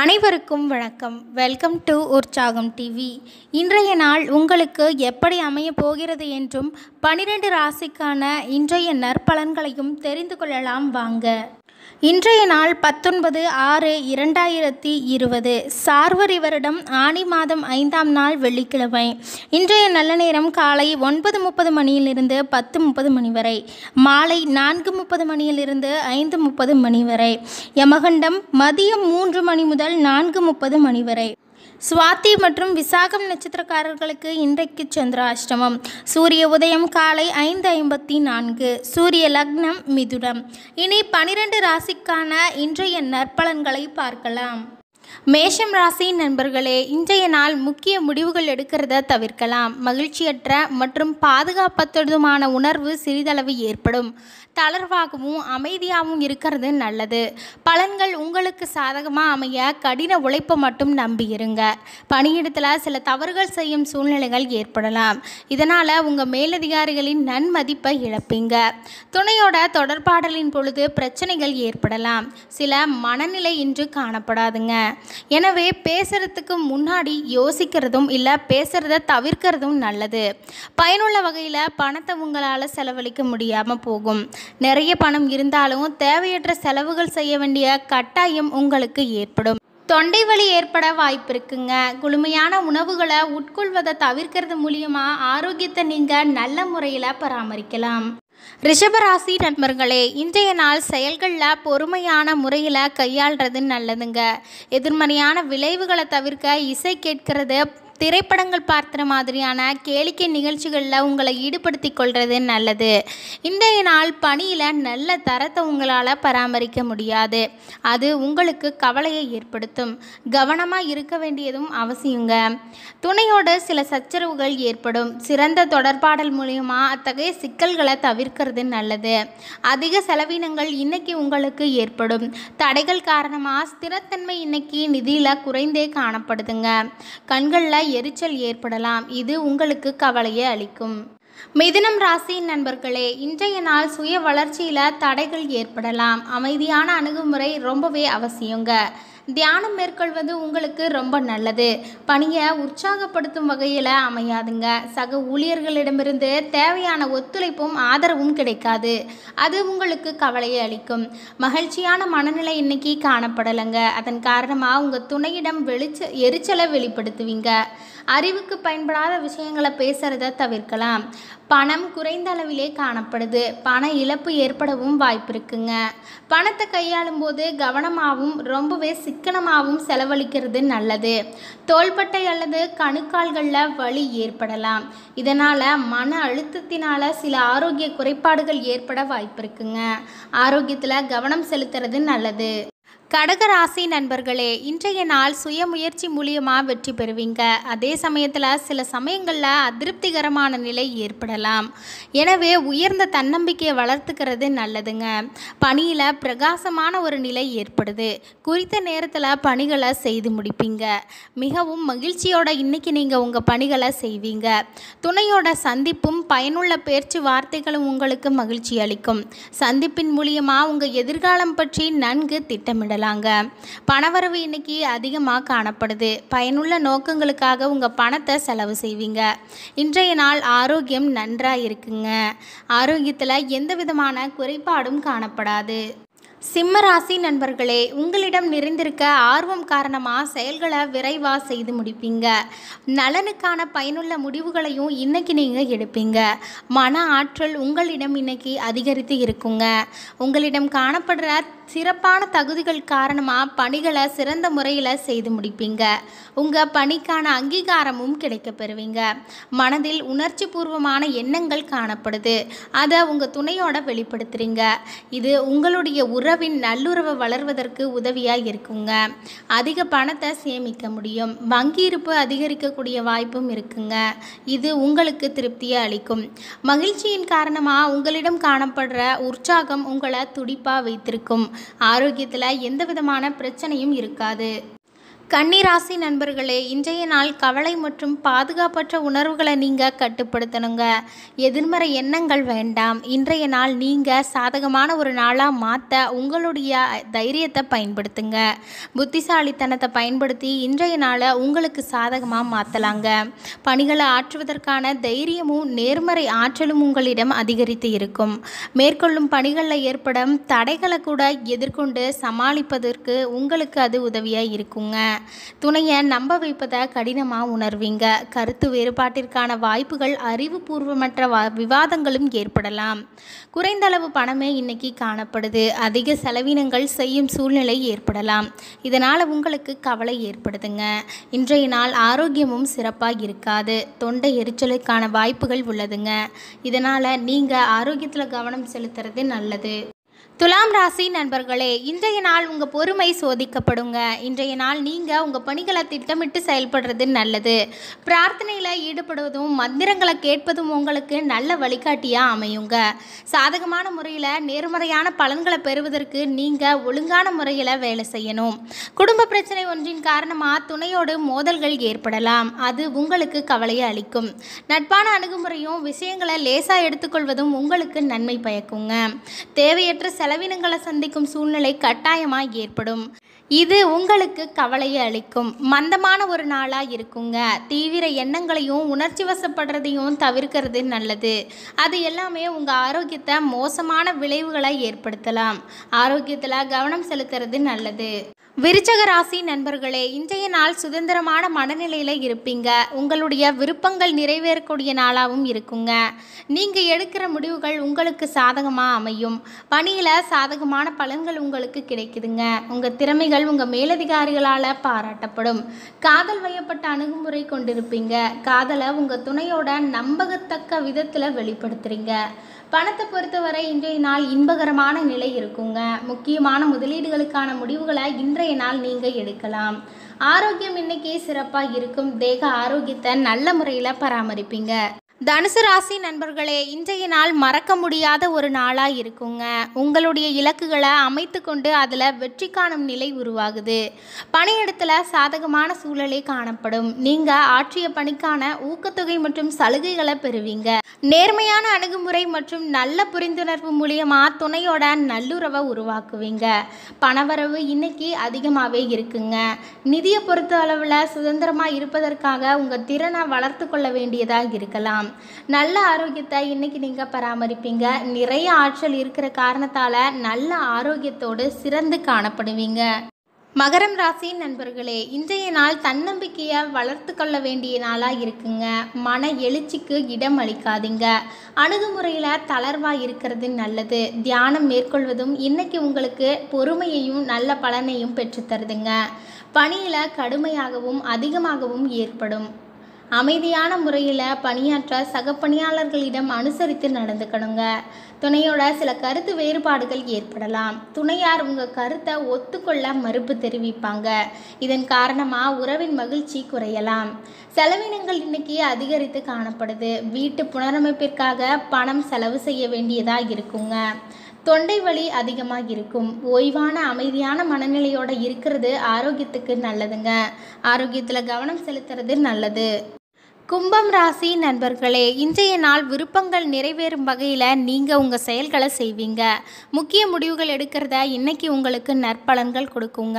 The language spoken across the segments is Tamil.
அனைவருக்கும் வணக்கம் வெல்கம் டு உற்சாகம் டிவி இன்றைய நாள் உங்களுக்கு எப்படி அமையப் போகிறது என்றும் பனிரெண்டு ராசிக்கான இன்றைய நற்பலன்களையும் தெரிந்து கொள்ளலாம் வாங்க இன்றைய நாள் பத்தொன்பது ஆறு இரண்டாயிரத்தி இருபது சார்வரி வருடம் ஆணி மாதம் ஐந்தாம் நாள் வெள்ளிக்கிழமை இன்றைய நல்ல நேரம் காலை ஒன்பது முப்பது மணியிலிருந்து பத்து முப்பது மணி வரை மாலை நான்கு முப்பது மணியிலிருந்து ஐந்து முப்பது மணி வரை யமகண்டம் மதியம் மூன்று மணி முதல் நான்கு முப்பது மணி வரை சுவாதி மற்றும் விசாகம் நட்சத்திரக்காரர்களுக்கு இன்றைக்கு சந்திராஷ்டமம் சூரிய உதயம் காலை ஐந்து ஐம்பத்தி நான்கு சூரிய லக்னம் மிதுனம் இனி பனிரெண்டு ராசிக்கான இன்றைய நற்பலன்களை பார்க்கலாம் மேஷம் ராசி நண்பர்களே இன்றைய நாள் முக்கிய முடிவுகள் எடுக்கிறத தவிர்க்கலாம் மகிழ்ச்சியற்ற மற்றும் பாதுகாப்பற்றதுமான உணர்வு சிறிதளவு ஏற்படும் தளர்வாகவும் அமைதியாகவும் இருக்கிறது நல்லது பலன்கள் உங்களுக்கு சாதகமாக அமைய கடின உழைப்பை மட்டும் நம்பியிருங்க பணியிடத்தில் சில தவறுகள் செய்யும் சூழ்நிலைகள் ஏற்படலாம் இதனால் உங்கள் மேலதிகாரிகளின் நன்மதிப்பை இழப்பீங்க துணையோட தொடர்பாடலின் பொழுது பிரச்சனைகள் ஏற்படலாம் சில மனநிலை இன்று காணப்படாதுங்க எனவே பேசுகிறதுக்கு முன்னாடி யோசிக்கிறதும் இல்லை பேசுகிறத தவிர்க்கிறதும் நல்லது பயனுள்ள வகையில் பணத்தை உங்களால் செலவழிக்க முடியாமல் போகும் நிறைய பணம் இருந்தாலும் தேவையற்ற செலவுகள் செய்ய வேண்டிய கட்டாயம் உங்களுக்கு ஏற்படும் தொண்டை வலி ஏற்பட வாய்ப்பு இருக்குங்க குளுமையான உணவுகளை உட்கொள்வதை தவிர்க்கிறது மூலியமாக ஆரோக்கியத்தை நீங்கள் நல்ல முறையில் பராமரிக்கலாம் ரிஷபராசி நண்பர்களே இன்றைய நாள் செயல்களில் பொறுமையான முறையில் கையாள்றது நல்லதுங்க எதிர்மறையான விளைவுகளை தவிர்க்க இசை கேட்கிறது திரைப்படங்கள் பார்த்துற மாதிரியான கேளிக்கை நிகழ்ச்சிகளில் உங்களை ஈடுபடுத்தி கொள்வது நல்லது இன்றைய நாள் பணியில் நல்ல தரத்தை உங்களால் பராமரிக்க முடியாது அது உங்களுக்கு கவலையை ஏற்படுத்தும் கவனமாக இருக்க வேண்டியதும் அவசியங்க துணையோட சில சச்சரவுகள் ஏற்படும் சிறந்த தொடர்பாடல் மூலியமாக அத்தகைய சிக்கல்களை தவிர்க்கிறது நல்லது அதிக செலவினங்கள் இன்னைக்கு உங்களுக்கு ஏற்படும் தடைகள் காரணமாக ஸ்திரத்தன்மை இன்னைக்கு நிதியில் குறைந்தே காணப்படுதுங்க கண்களில் எரிச்சல் ஏற்படலாம் இது உங்களுக்கு கவலையை அளிக்கும் மிதுனம் ராசியின் நண்பர்களே இன்றைய நாள் சுய வளர்ச்சியில் தடைகள் ஏற்படலாம் அமைதியான அணுகுமுறை ரொம்பவே அவசியங்க தியானம் மேற்கொள்வது உங்களுக்கு ரொம்ப நல்லது பணியை உற்சாகப்படுத்தும் வகையில் அமையாதுங்க சக ஊழியர்களிடமிருந்து தேவையான ஒத்துழைப்பும் ஆதரவும் கிடைக்காது அது உங்களுக்கு கவலையை அளிக்கும் மகிழ்ச்சியான மனநிலை இன்னைக்கு காணப்படலைங்க அதன் காரணமாக உங்கள் துணையிடம் வெளிச்ச எரிச்சலை வெளிப்படுத்துவீங்க அறிவுக்கு பயன்படாத விஷயங்களை பேசுகிறத தவிர்க்கலாம் பணம் குறைந்த அளவிலே காணப்படுது பண இழப்பு ஏற்படவும் வாய்ப்பு இருக்குங்க பணத்தை கையாளும் போது கவனமாகவும் ரொம்பவே சிக்க சிக்கனமாகவும் செலவழிக்கிறது நல்லது தோள்பட்டை அல்லது கணுக்கால்களில் வலி ஏற்படலாம் இதனால் மன அழுத்தத்தினால் சில ஆரோக்கிய குறைபாடுகள் ஏற்பட வாய்ப்பு இருக்குங்க ஆரோக்கியத்தில் கவனம் செலுத்துறது நல்லது கடகராசி நண்பர்களே இன்றைய நாள் சுய முயற்சி மூலியமாக வெற்றி பெறுவீங்க அதே சமயத்தில் சில சமயங்களில் அதிருப்திகரமான நிலை ஏற்படலாம் எனவே உயர்ந்த தன்னம்பிக்கையை வளர்த்துக்கிறது நல்லதுங்க பணியில் பிரகாசமான ஒரு நிலை ஏற்படுது குறித்த நேரத்தில் பணிகளை செய்து முடிப்பீங்க மிகவும் மகிழ்ச்சியோட இன்னைக்கு நீங்கள் உங்கள் பணிகளை செய்வீங்க துணையோட சந்திப்பும் பயனுள்ள பேச்சு வார்த்தைகளும் உங்களுக்கு மகிழ்ச்சி அளிக்கும் சந்திப்பின் மூலியமாக உங்கள் எதிர்காலம் பற்றி நன்கு திட்டமிட பயன்படுத்தலாங்க பணவரவு இன்னைக்கு அதிகமாக காணப்படுது பயனுள்ள நோக்கங்களுக்காக உங்கள் பணத்தை செலவு செய்வீங்க இன்றைய நாள் ஆரோக்கியம் நன்றாக இருக்குங்க ஆரோக்கியத்தில் எந்த விதமான குறைபாடும் காணப்படாது சிம்மராசி நண்பர்களே உங்களிடம் நிறைந்திருக்க ஆர்வம் காரணமாக செயல்களை விரைவாக செய்து முடிப்பீங்க நலனுக்கான பயனுள்ள முடிவுகளையும் இன்றைக்கி நீங்கள் எடுப்பீங்க மன ஆற்றல் உங்களிடம் இன்றைக்கி அதிகரித்து இருக்குங்க உங்களிடம் காணப்படுற சிறப்பான தகுதிகள் காரணமாக பணிகளை சிறந்த முறையில் செய்து முடிப்பீங்க உங்கள் பணிக்கான அங்கீகாரமும் கிடைக்க பெறுவீங்க மனதில் உணர்ச்சி பூர்வமான எண்ணங்கள் காணப்படுது அதை உங்கள் துணையோட வெளிப்படுத்துகிறீங்க இது உங்களுடைய உறவு உறவின் நல்லுறவு வளர்வதற்கு உதவியாக இருக்குங்க அதிக பணத்தை சேமிக்க முடியும் வங்கி இருப்பு அதிகரிக்கக்கூடிய வாய்ப்பும் இருக்குங்க இது உங்களுக்கு திருப்தியை அளிக்கும் மகிழ்ச்சியின் காரணமாக உங்களிடம் காணப்படுற உற்சாகம் உங்களை துடிப்பாக வைத்திருக்கும் ஆரோக்கியத்தில் எந்த விதமான பிரச்சனையும் இருக்காது கன்னிராசி நண்பர்களே இன்றைய நாள் கவலை மற்றும் பாதுகாப்பற்ற உணர்வுகளை நீங்கள் கட்டுப்படுத்தணுங்க எதிர்மறை எண்ணங்கள் வேண்டாம் இன்றைய நாள் நீங்கள் சாதகமான ஒரு நாளாக மாற்ற உங்களுடைய தைரியத்தை பயன்படுத்துங்க புத்திசாலித்தனத்தை பயன்படுத்தி இன்றைய நாளை உங்களுக்கு சாதகமாக மாற்றலாங்க பணிகளை ஆற்றுவதற்கான தைரியமும் நேர்மறை ஆற்றலும் உங்களிடம் அதிகரித்து இருக்கும் மேற்கொள்ளும் பணிகளில் ஏற்படும் தடைகளை கூட எதிர்கொண்டு சமாளிப்பதற்கு உங்களுக்கு அது உதவியாக இருக்குங்க துணையை நம்ப வைப்பதை கடினமாக உணர்வீங்க கருத்து வேறுபாட்டிற்கான வாய்ப்புகள் அறிவுபூர்வமற்ற விவாதங்களும் ஏற்படலாம் குறைந்தளவு பணமே இன்னைக்கு காணப்படுது அதிக செலவினங்கள் செய்யும் சூழ்நிலை ஏற்படலாம் இதனால் உங்களுக்கு கவலை ஏற்படுதுங்க இன்றைய நாள் ஆரோக்கியமும் சிறப்பாக இருக்காது தொண்டை எரிச்சலுக்கான வாய்ப்புகள் உள்ளதுங்க இதனால் நீங்கள் ஆரோக்கியத்தில் கவனம் செலுத்துறது நல்லது துலாம் ராசி நண்பர்களே இன்றைய நாள் உங்கள் பொறுமை சோதிக்கப்படுங்க இன்றைய நாள் நீங்கள் உங்கள் பணிகளை திட்டமிட்டு செயல்படுறது நல்லது பிரார்த்தனையில் ஈடுபடுவதும் மந்திரங்களை கேட்பதும் உங்களுக்கு நல்ல வழிகாட்டியாக அமையுங்க சாதகமான முறையில் நேர்மறையான பலன்களை பெறுவதற்கு நீங்கள் ஒழுங்கான முறையில் வேலை செய்யணும் குடும்ப பிரச்சனை ஒன்றின் காரணமாக துணையோடு மோதல்கள் ஏற்படலாம் அது உங்களுக்கு கவலையை அளிக்கும் நட்பான அணுகுமுறையும் விஷயங்களை லேசாக எடுத்துக்கொள்வதும் உங்களுக்கு நன்மை பயக்குங்க தேவையற்ற செலவினங்களை சந்திக்கும் சூழ்நிலை கட்டாயமாக ஏற்படும் இது உங்களுக்கு கவலையை அளிக்கும் மந்தமான ஒரு நாளாக இருக்குங்க தீவிர எண்ணங்களையும் உணர்ச்சி வசப்படுறதையும் தவிர்க்கிறது நல்லது அது எல்லாமே உங்கள் ஆரோக்கியத்தை மோசமான விளைவுகளை ஏற்படுத்தலாம் ஆரோக்கியத்தில் கவனம் செலுத்துறது நல்லது விருச்சக ராசி நண்பர்களே இன்றைய நாள் சுதந்திரமான மனநிலையில் இருப்பீங்க உங்களுடைய விருப்பங்கள் நிறைவேறக்கூடிய நாளாகவும் இருக்குங்க நீங்கள் எடுக்கிற முடிவுகள் உங்களுக்கு சாதகமாக அமையும் பணியில் சாதகமான பலன்கள் உங்களுக்கு கிடைக்குதுங்க உங்கள் திறமைகள் உங்கள் மேலதிகாரிகளால் பாராட்டப்படும் காதல் வயப்பட்ட அணுகுமுறை கொண்டிருப்பீங்க காதலை உங்கள் துணையோட நம்பகத்தக்க விதத்தில் வெளிப்படுத்துறீங்க பணத்தை பொறுத்தவரை இன்றைய நாள் இன்பகரமான நிலை இருக்குங்க முக்கியமான முதலீடுகளுக்கான முடிவுகளை இன்றைய நாள் நீங்கள் எடுக்கலாம் ஆரோக்கியம் இன்னைக்கே சிறப்பாக இருக்கும் தேக ஆரோக்கியத்தை நல்ல முறையில் பராமரிப்பீங்க தனுசு ராசி நண்பர்களே இன்றைய நாள் மறக்க முடியாத ஒரு நாளாக இருக்குங்க உங்களுடைய இலக்குகளை அமைத்து கொண்டு அதில் வெற்றி காணும் நிலை உருவாகுது பணியிடத்தில் சாதகமான சூழலே காணப்படும் நீங்கள் ஆற்றிய பணிக்கான ஊக்கத்தொகை மற்றும் சலுகைகளை பெறுவீங்க நேர்மையான அணுகுமுறை மற்றும் நல்ல புரிந்துணர்வு மூலியமாக துணையோட நல்லுறவை உருவாக்குவீங்க பணவரவு இன்னைக்கு அதிகமாகவே இருக்குங்க நிதியை பொறுத்த அளவில் சுதந்திரமாக இருப்பதற்காக உங்கள் திறனை வளர்த்து கொள்ள வேண்டியதாக இருக்கலாம் வணக்கம் நல்ல ஆரோக்கியத்தை இன்னைக்கு நீங்கள் பராமரிப்பீங்க நிறைய ஆற்றல் இருக்கிற காரணத்தால் நல்ல ஆரோக்கியத்தோடு சிறந்து காணப்படுவீங்க மகரம் ராசி நண்பர்களே இன்றைய நாள் தன்னம்பிக்கையை வளர்த்து கொள்ள வேண்டிய நாளாக இருக்குங்க மன எழுச்சிக்கு இடம் அளிக்காதீங்க அணுகுமுறையில் தளர்வாக இருக்கிறது நல்லது தியானம் மேற்கொள்வதும் இன்றைக்கி உங்களுக்கு பொறுமையையும் நல்ல பலனையும் பெற்றுத்தருதுங்க பணியில் கடுமையாகவும் அதிகமாகவும் ஏற்படும் அமைதியான முறையில் பணியாற்ற சக பணியாளர்களிடம் அனுசரித்து நடந்துக்கணுங்க துணையோட சில கருத்து வேறுபாடுகள் ஏற்படலாம் துணையார் உங்கள் கருத்தை ஒத்துக்கொள்ள மறுப்பு தெரிவிப்பாங்க இதன் காரணமாக உறவின் மகிழ்ச்சி குறையலாம் செலவினங்கள் இன்னைக்கு அதிகரித்து காணப்படுது வீட்டு புனரமைப்பிற்காக பணம் செலவு செய்ய வேண்டியதாக இருக்குங்க தொண்டை வலி அதிகமாக இருக்கும் ஓய்வான அமைதியான மனநிலையோடு இருக்கிறது ஆரோக்கியத்துக்கு நல்லதுங்க ஆரோக்கியத்தில் கவனம் செலுத்துறது நல்லது கும்பம் ராசி நண்பர்களே இன்றைய நாள் விருப்பங்கள் நிறைவேறும் வகையில் நீங்கள் உங்கள் செயல்களை செய்வீங்க முக்கிய முடிவுகள் எடுக்கிறத இன்றைக்கி உங்களுக்கு நற்பலன்கள் கொடுக்குங்க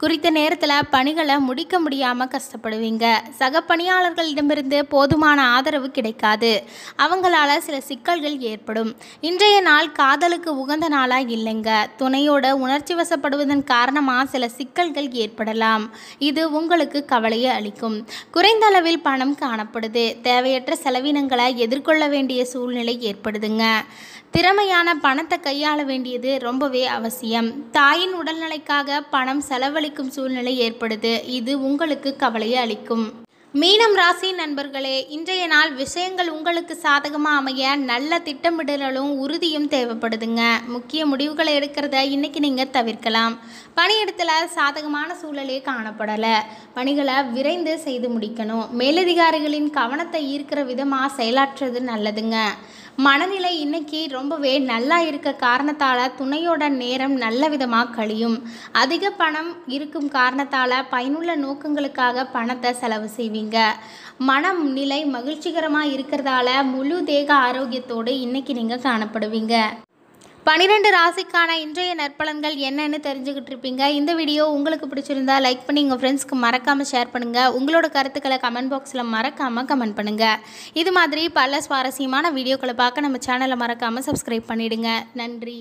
குறித்த நேரத்தில் பணிகளை முடிக்க முடியாமல் கஷ்டப்படுவீங்க சக பணியாளர்களிடமிருந்து போதுமான ஆதரவு கிடைக்காது அவங்களால சில சிக்கல்கள் ஏற்படும் இன்றைய நாள் காதலுக்கு உகந்த நாளாக இல்லைங்க துணையோட உணர்ச்சி வசப்படுவதன் காரணமாக சில சிக்கல்கள் ஏற்படலாம் இது உங்களுக்கு கவலையை அளிக்கும் குறைந்த அளவில் பணம் காண காணப்படுது தேவையற்ற செலவினங்களை எதிர்கொள்ள வேண்டிய சூழ்நிலை ஏற்படுதுங்க திறமையான பணத்தை கையாள வேண்டியது ரொம்பவே அவசியம் தாயின் உடல்நிலைக்காக பணம் செலவழிக்கும் சூழ்நிலை ஏற்படுது இது உங்களுக்கு கவலையை அளிக்கும் மீனம் ராசி நண்பர்களே இன்றைய நாள் விஷயங்கள் உங்களுக்கு சாதகமாக அமைய நல்ல திட்டமிடலும் உறுதியும் தேவைப்படுதுங்க முக்கிய முடிவுகளை எடுக்கிறத இன்றைக்கி நீங்கள் தவிர்க்கலாம் பணியிடத்தில் சாதகமான சூழலே காணப்படலை பணிகளை விரைந்து செய்து முடிக்கணும் மேலதிகாரிகளின் கவனத்தை ஈர்க்கிற விதமாக செயலாற்றுறது நல்லதுங்க மனநிலை இன்னைக்கு ரொம்பவே நல்லா இருக்க காரணத்தால் துணையோட நேரம் நல்ல விதமாக கழியும் அதிக பணம் இருக்கும் காரணத்தால் பயனுள்ள நோக்கங்களுக்காக பணத்தை செலவு செய்வீங்க மனம் நிலை மகிழ்ச்சிகரமாக இருக்கிறதால முழு தேக ஆரோக்கியத்தோடு இன்னைக்கு நீங்கள் காணப்படுவீங்க பனிரெண்டு ராசிக்கான இன்றைய நற்பலன்கள் என்னன்னு தெரிஞ்சுக்கிட்டு இருப்பீங்க இந்த வீடியோ உங்களுக்கு பிடிச்சிருந்தா லைக் பண்ணி உங்கள் ஃப்ரெண்ட்ஸ்க்கு மறக்காமல் ஷேர் பண்ணுங்கள் உங்களோட கருத்துக்களை கமெண்ட் பாக்ஸில் மறக்காமல் கமெண்ட் பண்ணுங்கள் இது மாதிரி பல சுவாரஸ்யமான வீடியோக்களை பார்க்க நம்ம சேனலை மறக்காமல் சப்ஸ்கிரைப் பண்ணிவிடுங்க நன்றி